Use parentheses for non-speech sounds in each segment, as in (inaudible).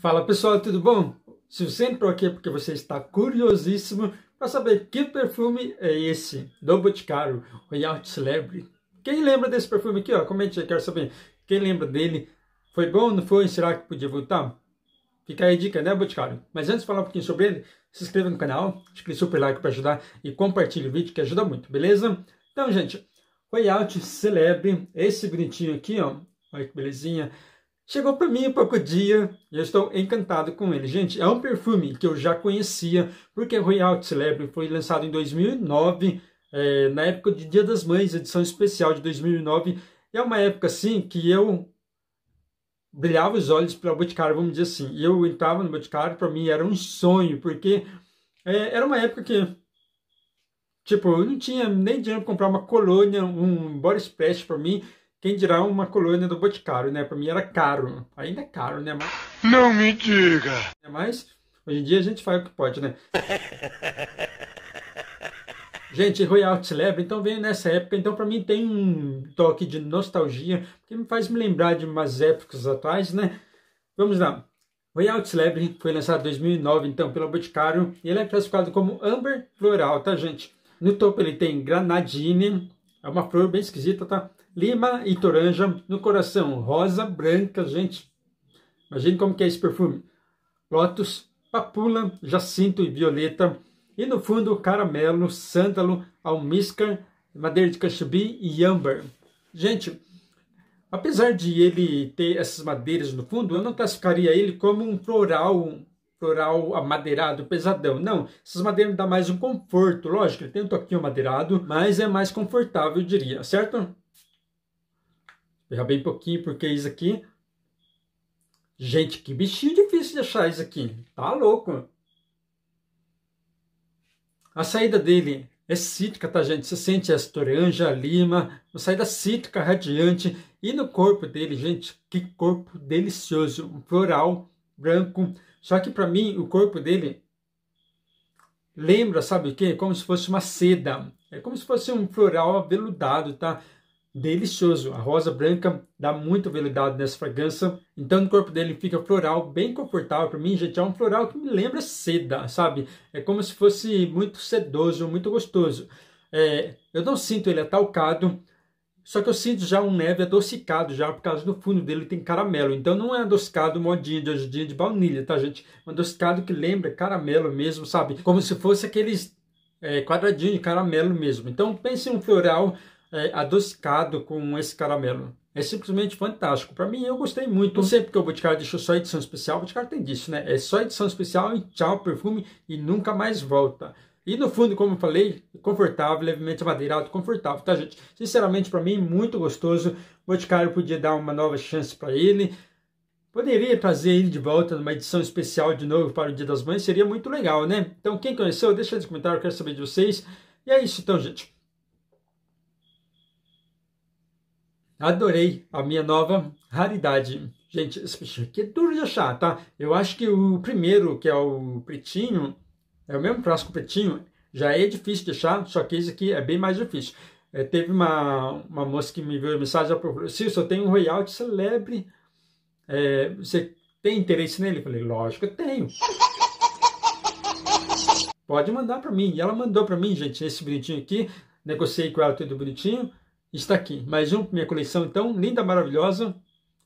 Fala pessoal, tudo bom? Se você entrou aqui é porque você está curiosíssimo para saber que perfume é esse do Boticário, Royal Celebre. Quem lembra desse perfume aqui? Ó? Comente aí, quero saber. Quem lembra dele? Foi bom, não foi? Será que podia voltar? Fica aí a dica, né, Boticário? Mas antes de falar um pouquinho sobre ele, se inscreva no canal, clique super like para ajudar e compartilhe o vídeo que ajuda muito, beleza? Então, gente, Royal Celebre, esse bonitinho aqui, ó, olha que belezinha, Chegou para mim há pouco dia e eu estou encantado com ele. Gente, é um perfume que eu já conhecia, porque Royal Celebre foi lançado em 2009, é, na época de Dia das Mães, edição especial de 2009. É uma época, assim, que eu brilhava os olhos para o Boticário, vamos dizer assim. E eu entrava no Boticário, para mim era um sonho, porque é, era uma época que, tipo, eu não tinha nem dinheiro para comprar uma colônia, um body splash para mim. Quem dirá uma colônia do Boticário, né? Para mim era caro. Ainda é caro, né? Mas... Não me diga! É, mas hoje em dia a gente faz o que pode, né? (laughs) Gente, Royal te então veio nessa época, então para mim tem um toque de nostalgia, que me faz me lembrar de umas épocas atuais, né? Vamos lá. Royal Celebre foi lançado em 2009, então, pelo Boticário, e ele é classificado como Amber Floral, tá, gente? No topo ele tem Granadine, é uma flor bem esquisita, tá? lima e toranja no coração, rosa, branca, gente. Imagine como que é esse perfume. Lótus, papula, jacinto e violeta. E no fundo, caramelo, sândalo, almíscar, madeira de caxubi e âmbar. Gente, apesar de ele ter essas madeiras no fundo, eu não classificaria ele como um floral, floral amadeirado, pesadão. Não, essas madeiras dão mais um conforto. Lógico, ele tem um toquinho amadeirado, mas é mais confortável, eu diria, certo? Veja bem pouquinho, porque isso aqui. Gente, que bichinho difícil de achar isso aqui. Tá louco. A saída dele é cítrica, tá, gente? Você sente essa toranja, lima, uma saída cítrica, radiante. E no corpo dele, gente, que corpo delicioso. Um floral branco. Só que para mim, o corpo dele lembra, sabe o quê? Como se fosse uma seda. É como se fosse um floral aveludado, tá? delicioso. A rosa branca dá muita validade nessa fragrância. Então, no corpo dele fica floral, bem confortável. Para mim, gente, é um floral que me lembra seda, sabe? É como se fosse muito sedoso, muito gostoso. É, eu não sinto ele atalcado, só que eu sinto já um neve adocicado, já por causa do fundo dele tem caramelo. Então, não é adocicado modinho de hoje de baunilha, tá, gente? Um adocicado que lembra caramelo mesmo, sabe? Como se fosse aqueles é, quadradinho de caramelo mesmo. Então pense em um floral é, adocicado com esse caramelo. É simplesmente fantástico. Para mim, eu gostei muito. Não sei porque o Boticário deixou só edição especial. O Boticário tem disso, né? É só edição especial e tchau, perfume e nunca mais volta. E no fundo, como eu falei, confortável, levemente amadeirado, confortável, tá, gente? Sinceramente, para mim, muito gostoso. O Boticário podia dar uma nova chance para ele. Poderia trazer ele de volta numa edição especial de novo para o Dia das Mães, seria muito legal, né? Então, quem conheceu, deixa nos comentários, eu quero saber de vocês. E é isso, então, gente. Adorei a minha nova raridade. Gente, que é duro de achar, tá? Eu acho que o primeiro, que é o pretinho, é o mesmo clássico pretinho, já é difícil de achar, só que esse aqui é bem mais difícil. É, teve uma, uma moça que me viu a mensagem, ela procurou, Sil, eu tenho um de celebre, é, você tem interesse nele? Eu falei, lógico, tenho. Pode mandar para mim. E ela mandou para mim, gente, esse bonitinho aqui, negociei com ela tudo bonitinho, está aqui. Mais um para minha coleção, então. Linda, maravilhosa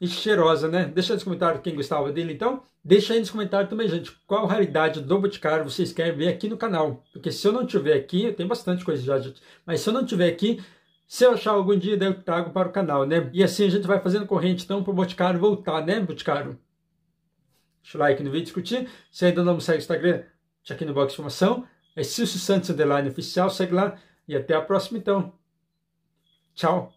e cheirosa, né? Deixa aí nos comentários quem gostava dele, então. Deixa aí nos comentários também, gente, qual raridade do Boticário vocês querem ver aqui no canal. Porque se eu não tiver aqui, eu tenho bastante coisa já, gente. Mas se eu não tiver aqui, se eu achar algum dia, daí eu trago para o canal, né? E assim a gente vai fazendo corrente, então, para o Boticário voltar, né, Boticário? Deixa o like no vídeo, discutir. Se ainda não me segue no Instagram, deixa aqui no box de informação. É Silcio Santos Underline Oficial, segue lá. E até a próxima, então. 瞧。